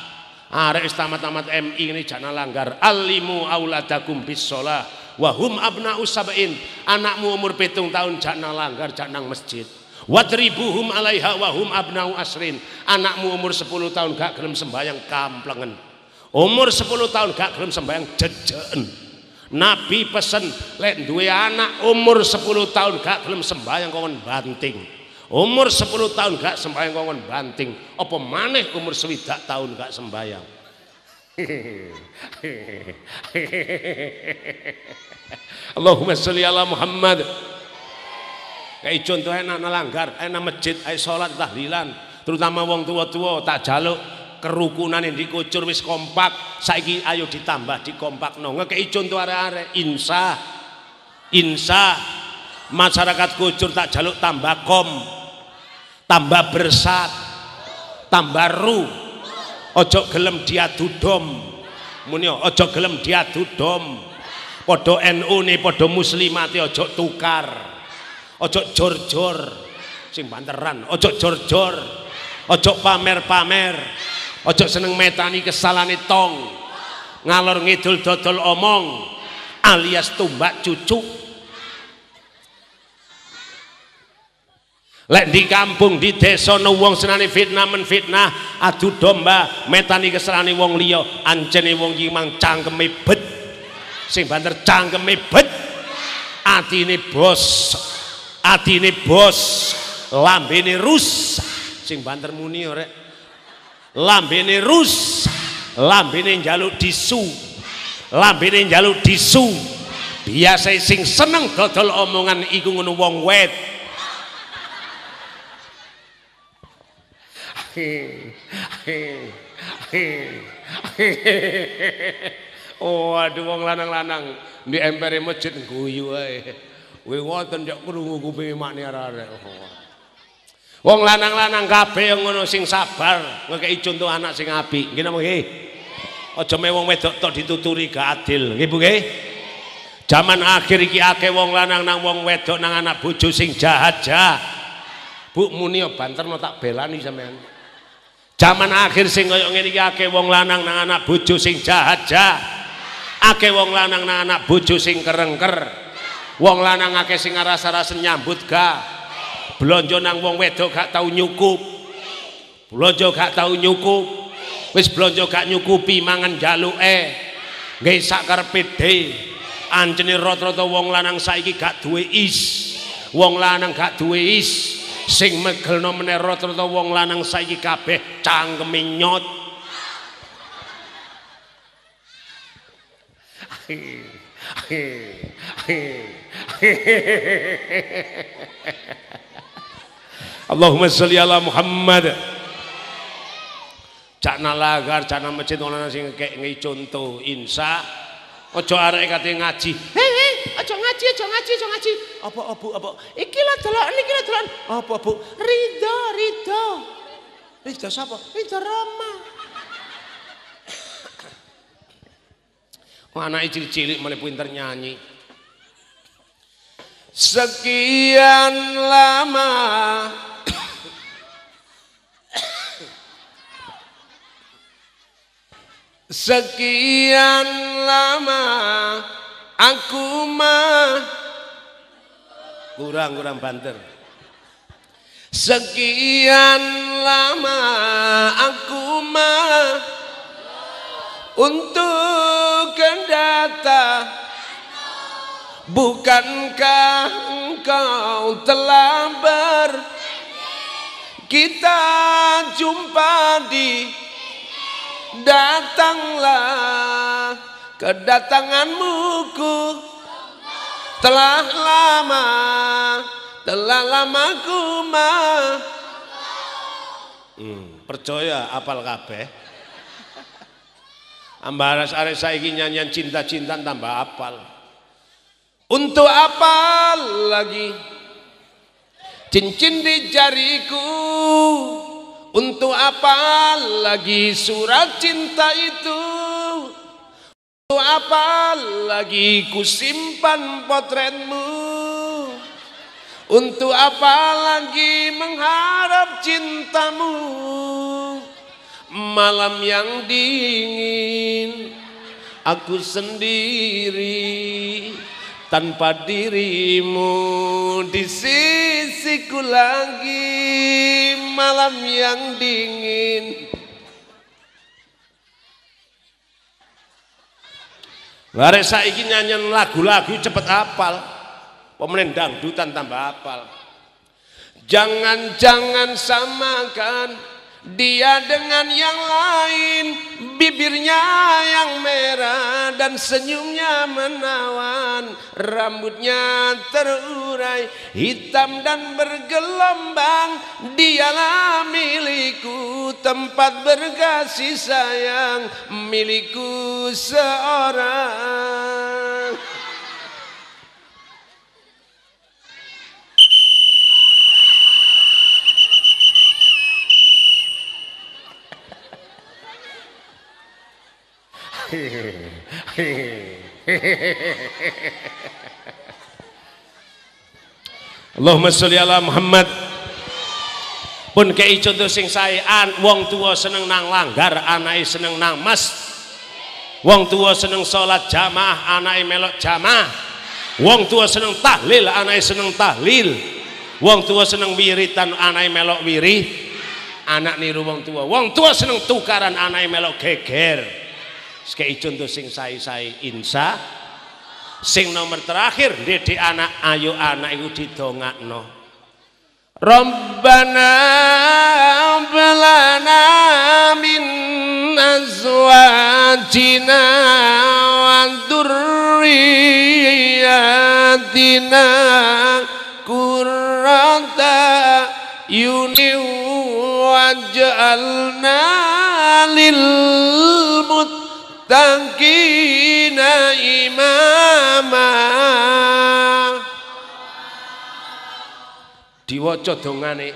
arek tamat-tamat MI ini jangan langgar alimu auladakum bisolah wahum abna usabain anakmu umur petung tahun jangan langgar jangan masjid wadribuhum alaiha wahum abnau asrin anakmu umur 10 tahun gak gelem sembahyang kamplengen umur 10 tahun gak gelem sembahyang jejeen Nabi pesen lek duwe anak umur 10 tahun gak gelem sembahyang kawan banting Umur 10 tahun gak sembahyang kongon banting. Apa maneh umur sewidak tahun gak sembahyang. Allahumma sholli ala Muhammad. Kayak contoh enak nalanggar, enak masjid, ayo sholat tahlilan. Terutama wong tua-tua tak jaluk kerukunan yang dikucur wis kompak saiki ayo ditambah dikompak no ngekei contoh are-are insah insah masyarakat kucur tak jaluk tambah kom tambah bersat tambah ru ojo gelem diadu dom munyo ojo gelem diadu dom podo NU nih podo muslimati ojo tukar ojo jor-jor sing banteran ojo jor-jor ojo pamer-pamer ojo seneng metani kesalane tong ngalor ngidul dodol omong alias tumbak cucuk lek di kampung di desa no wong senani fitnah men fitnah adu domba metani keserani wong liya anjene wong iki mang cangkeme bet sing banter cangkeme bet atine bos atine bos lambene rusak sing banter muni rek lambene rusak lambene njaluk disu lambene njaluk disu biasa sing seneng dodol omongan iku ngono wong wedok Oh, waduh, wong lanang-lanang di emperi masjid guyu ae. Wi wonten jek krungu kuping makne arek oh. Wong lanang-lanang kabeh ngono sing sabar, ngekeki contoh anak sing apik. Nggih napa nggih? Aja me wong wedok tok dituturi gak adil, nggih nggih? Zaman akhir iki akeh wong lanang nang wong wedok nang anak bojo sing jahat jah. Bu muni yo banter no tak belani sampean. Zaman akhir sing kaya ngene iki akeh wong lanang nang anak bojo sing jahat jahat. Akeh wong lanang nang anak bojo sing kerengker. Wong lanang akeh sing ngrasa-rasa nyambut ga. Blonjo nang wong wedok gak tau nyukup. Blonjo gak tau nyukup. Wis blonjo gak nyukupi mangan jaluke. Nggih sak karepe dhe. Ancene rata-rata wong lanang saiki gak duwe is. Wong lanang gak duwe is. Wong lanang gak duwe is. sing megelno meneh rata-rata wong lanang saiki kabeh cangkeme nyot. Allahumma sholli ala Muhammad. Cak nalagar, cak masjid ana sing kek ngi contoh insa Aja arek kate ngaji. He he, aja ngaji, aja ngaji, aja ngaji. Apa Bu, apa? Iki lho deloken, iki Apa Bu? Rido, rido. Rido sapa? Rido Roma. Wah, anak cilik-cilik malah pinter nyanyi. Sekian lama Sekian lama aku mah kurang kurang banter. Sekian lama aku mah untuk kendata bukankah engkau telah ber kita jumpa di dan datanglah kedatanganmu ku telah lama telah lama ku ma hmm, percaya apal kabeh ambaras arek saiki nyanyian cinta-cinta tambah apal untuk apa lagi cincin di jariku untuk apa lagi surat cinta itu? Untuk apa lagi ku simpan potretmu? Untuk apa lagi mengharap cintamu? Malam yang dingin, aku sendiri tanpa dirimu di sisiku lagi malam yang dingin Barek saiki nyanyian lagu-lagu cepat apal pemain dangdutan tambah apal jangan-jangan samakan dia dengan yang lain bibirnya yang merah dan senyumnya menawan rambutnya terurai hitam dan bergelombang dialah milikku tempat berkasih sayang milikku seorang Allahumma sholli ala Muhammad pun kei contoh sing saya an wong tua seneng nang langgar anai seneng nang mas wong tua seneng sholat jamaah anai melok jamaah wong tua seneng tahlil anai seneng tahlil wong tua seneng wiritan anai melok wiri anak niru wong tua wong tua seneng tukaran anai melok geger Sekei contoh sing sai-sai insa. Sing nomor terakhir dede anak ayu anak iku no Rabbana ablana min azwajina wa durriyatina kurata yuni waj'alna lil mut متقين إماما diwaca dongane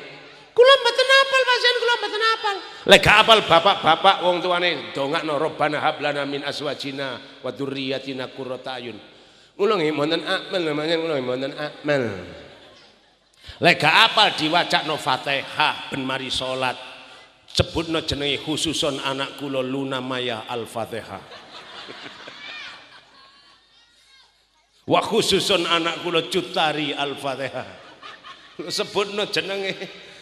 kula mboten apal pasien kula mboten apal lek gak apal bapak-bapak wong tuane dongakno robbana hablana min aswajina wa dzurriyyatina qurrata ayun kula nggih mboten akmal namanya kula nggih mboten akmal lek gak apal diwacakno Fatihah ben mari salat no jenenge khususon anak kulo Luna Maya Al-Fatihah wa khususon anak kulo Cutari Al-Fatihah no jenenge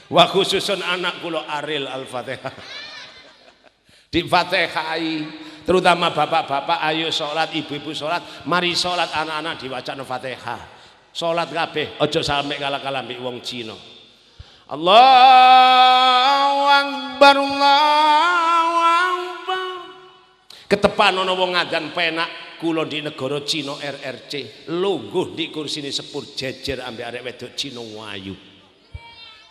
wa khususon anak kulo Aril Al-Fatihah di Fatihai terutama bapak-bapak ayo sholat ibu-ibu sholat mari sholat anak-anak diwacana fatihah sholat kabeh ojo sampe kalah-kalah wong Cina Allahu akbar Allahu akbar ketepan ana wong adzan penak kula di negara Cina RRC lungguh di kursi ini sepur jejer ambek arek wedok Cina wayu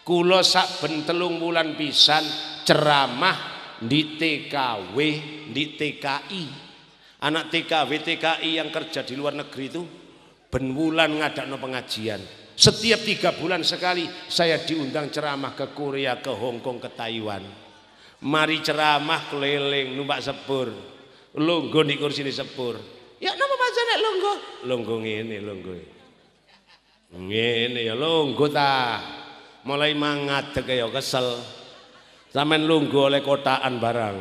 kula sakben telung wulan pisan ceramah di TKW, di TKI. Anak TKW, TKI yang kerja di luar negeri itu ngadak ngadakno pengajian. Setiap tiga bulan sekali saya diundang ceramah ke Korea, ke Hong Kong, ke Taiwan. Mari ceramah keliling numpak sepur. Longgo di kursi ini sepur. Ya nama macam nek longgo. Longgo ini, longgo. ini ya longgo ta. Mulai ke ya kesel. Sampeyan longgo oleh kotaan barang.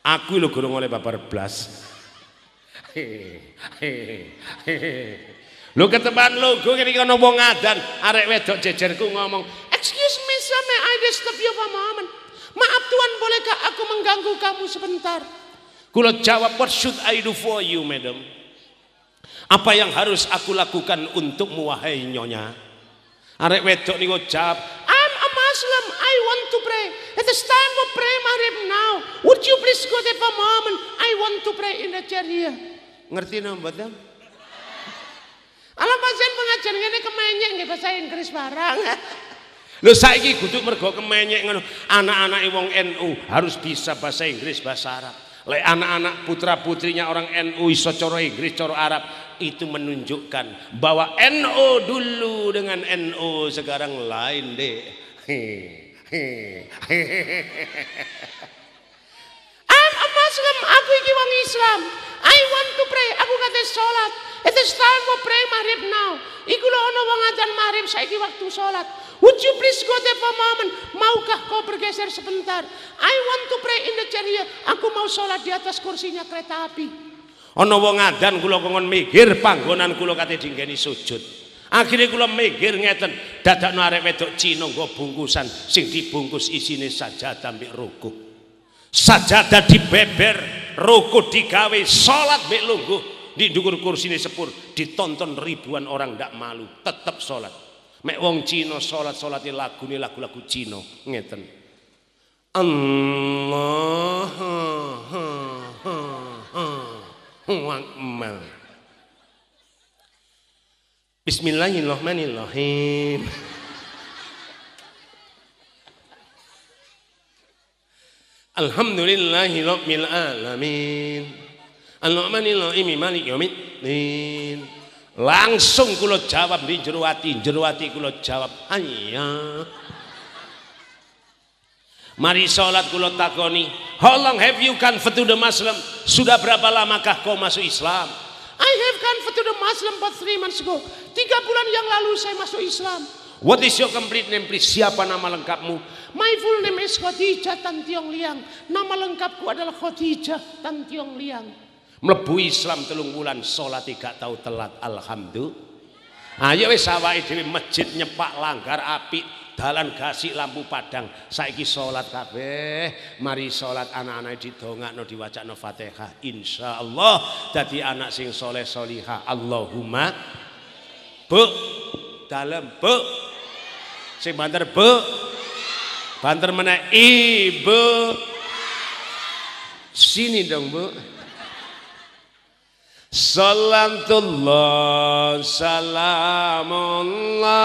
Aku lu gurung oleh babar blas. Hehehe. Lu lu logo kene kono wong adan, arek wedok jejerku ngomong, "Excuse me, sir, may I disturb you for a moment?" Maaf tuan bolehkah aku mengganggu kamu sebentar? Kula jawab, "What should I do for you, madam?" Apa yang harus aku lakukan untuk wahai nyonya? Arek wedok niku jawab, "I'm a Muslim, I want to pray. It is time for prayer Maghrib now. Would you please go there for a moment? I want to pray in the chair here." Ngerti no, madam? Kalau pasien pengajian ngene kemenyek nggih bahasa Inggris barang. Lo Lho saiki kudu mergo kemenyek ngono. Anak-anak wong NU harus bisa bahasa Inggris, bahasa Arab. Le anak-anak putra-putrinya orang NU iso coro Inggris, coro Arab, itu menunjukkan bahwa NU dulu dengan NU sekarang lain deh. I'm a Muslim, aku iki wong Islam. I want to pray, aku kate salat. It is time for pray Maghrib now. lo ono wong adzan Maghrib saiki waktu sholat. Would you please go there for a moment? Maukah kau bergeser sebentar? I want to pray in the chariot. Aku mau sholat di atas kursinya kereta api. Ono wong adzan kula kongon mikir panggonan kula kate dinggeni sujud. Akhirnya kula mikir ngeten, dadakno arek wedok Cina nggo bungkusan sing dibungkus isine sajadah mbek ruku. Sajadah dibeber, ruku digawe, salat mbek lungguh di dukur ini sepur ditonton ribuan orang tidak malu tetap sholat mek wong Cina sholat sholatnya lagu ini lagu-lagu Cina ngeten Allah ha, ha, ha, Bismillahirrahmanirrahim Alhamdulillahirrahmanirrahim Langsung kulot jawab di jeruati jeruati kulo jawab, "Iya." Mari sholat kulot takoni, "How long have you come to the Muslim? Sudah berapa lamakah kau masuk Islam?" "I have come to the Muslim but three months ago." Tiga bulan yang lalu saya masuk Islam. What is your complete name please? Siapa nama lengkapmu? My full name is Khadijah Tan Tiong Liang. Nama lengkapku adalah Khadijah Tan Tiong Liang mlebu Islam telung wulan salat gak tahu telat alhamdulillah ayo ah, ya wis awake dhewe masjid nyepak langgar api, dalan gasik lampu padang saiki sholat kafe, mari sholat anak-anak didongakno diwacakno Fatihah insyaallah jadi anak sing soleh solihah Allahumma Bu dalam Bu si banter Bu banter mana Ibu sini dong Bu Salatullah salamullah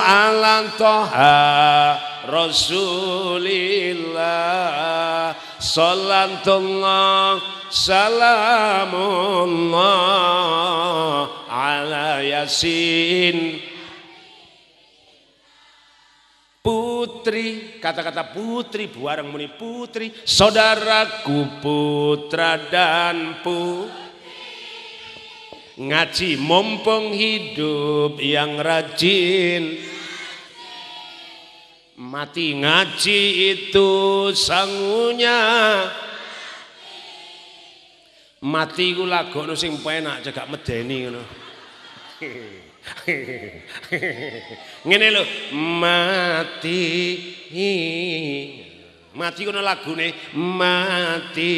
ala toha rasulillah Salatullah salamullah ala yasin putri kata-kata putri buarang muni putri saudaraku putra dan pu ngaji mumpung hidup yang rajin mati ngaji itu sangunya mati ku lagu sing penak cegak medeni ngono ngene lho mati mati ngono lagune mati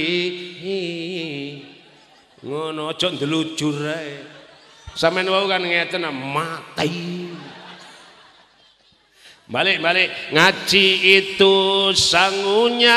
ngono aja ndelujur ae sampean wau kan ngeten mati balik balik ngaji itu sangunya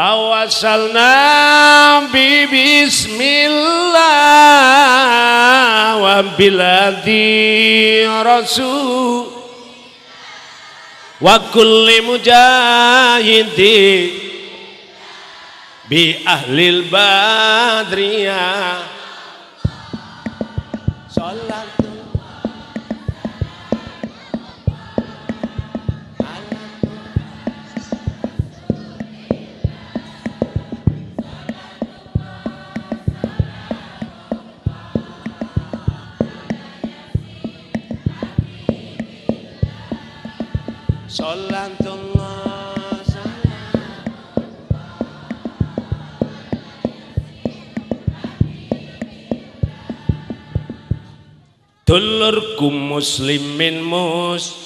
tawassalna bi bismillah wa biladi rasul wa kulli mujahidi bi ahlil badriyah dulurku muslimin mus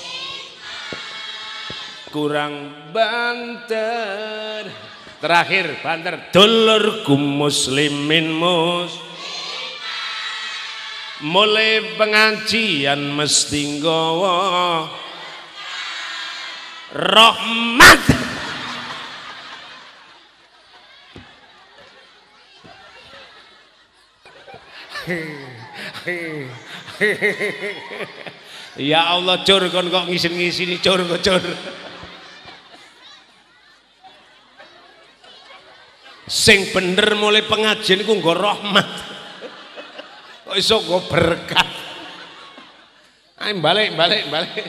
kurang banter terakhir banter dulurku muslimin mus mulai pengajian mesti gowo, rahmat Hey. ya Allah cur kon kok ngisin-ngisini cur kok cur. Sing bener mulai pengajian ku nggo rahmat. Kok iso nggo berkah. Ayo balik balik balik.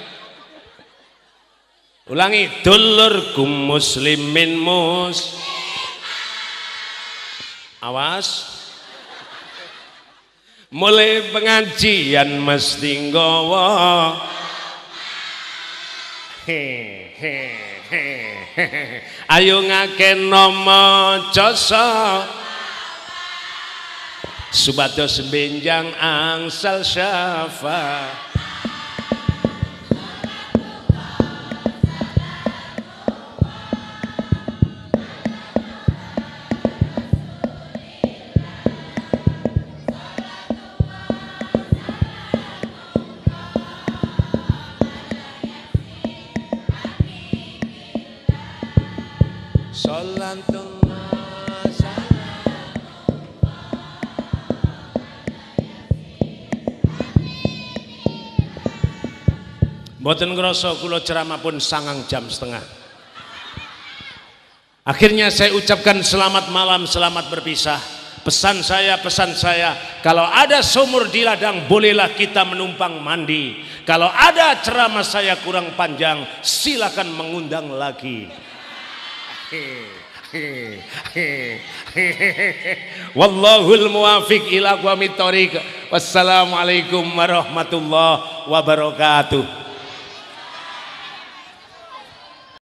Ulangi dulurku muslimin mus. Awas. mulai pengajian mesti ngowo ayo ngake nomo coso subatos benjang angsal syafa Mboten ngerasa kulo ceramah pun sangang jam setengah. Akhirnya saya ucapkan selamat malam, selamat berpisah. Pesan saya, pesan saya, kalau ada sumur di ladang bolehlah kita menumpang mandi. Kalau ada ceramah saya kurang panjang, silakan mengundang lagi. Wallahul muwafiq ila aqwamit thoriq. Wassalamualaikum warahmatullahi wabarakatuh.